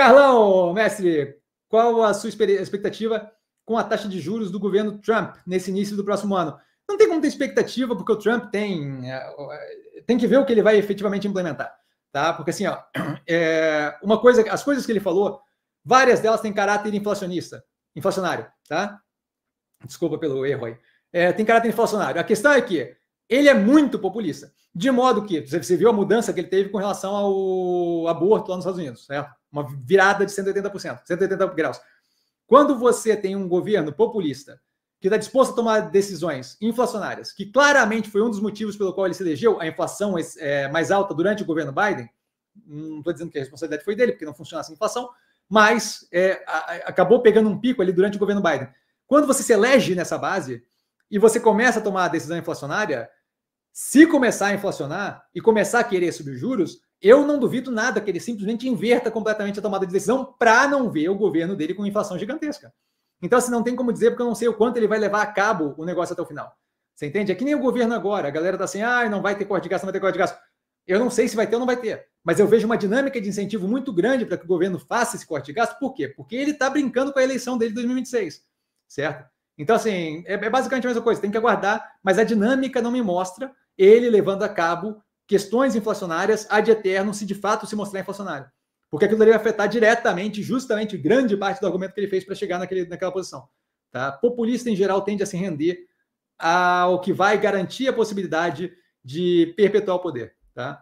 Carlão, mestre, qual a sua expectativa com a taxa de juros do governo Trump nesse início do próximo ano? Não tem como ter expectativa, porque o Trump tem, é, é, tem que ver o que ele vai efetivamente implementar. Tá? Porque assim, ó, é, uma coisa, as coisas que ele falou, várias delas têm caráter inflacionista, inflacionário, tá? Desculpa pelo erro aí. É, tem caráter inflacionário. A questão é que ele é muito populista. De modo que, você viu a mudança que ele teve com relação ao aborto lá nos Estados Unidos, certo? Uma virada de 180%, 180 graus. Quando você tem um governo populista que está disposto a tomar decisões inflacionárias, que claramente foi um dos motivos pelo qual ele se elegeu, a inflação é, é mais alta durante o governo Biden, hum, não estou dizendo que a responsabilidade foi dele, porque não funcionasse a inflação, mas é, acabou pegando um pico ali durante o governo Biden. Quando você se elege nessa base e você começa a tomar a decisão inflacionária, se começar a inflacionar e começar a querer subir os juros, eu não duvido nada que ele simplesmente inverta completamente a tomada de decisão para não ver o governo dele com inflação gigantesca. Então, assim, não tem como dizer, porque eu não sei o quanto ele vai levar a cabo o negócio até o final. Você entende? É que nem o governo agora. A galera tá assim, ah, não vai ter corte de gasto, não vai ter corte de gasto. Eu não sei se vai ter ou não vai ter, mas eu vejo uma dinâmica de incentivo muito grande para que o governo faça esse corte de gasto. Por quê? Porque ele está brincando com a eleição dele de 2026, certo? Então, assim, é, é basicamente a mesma coisa, tem que aguardar, mas a dinâmica não me mostra ele levando a cabo questões inflacionárias ad eterno se de fato se mostrar inflacionário. Porque aquilo ali vai afetar diretamente, justamente, grande parte do argumento que ele fez para chegar naquele, naquela posição. Tá? Populista, em geral, tende a se render ao que vai garantir a possibilidade de perpetuar o poder. Tá?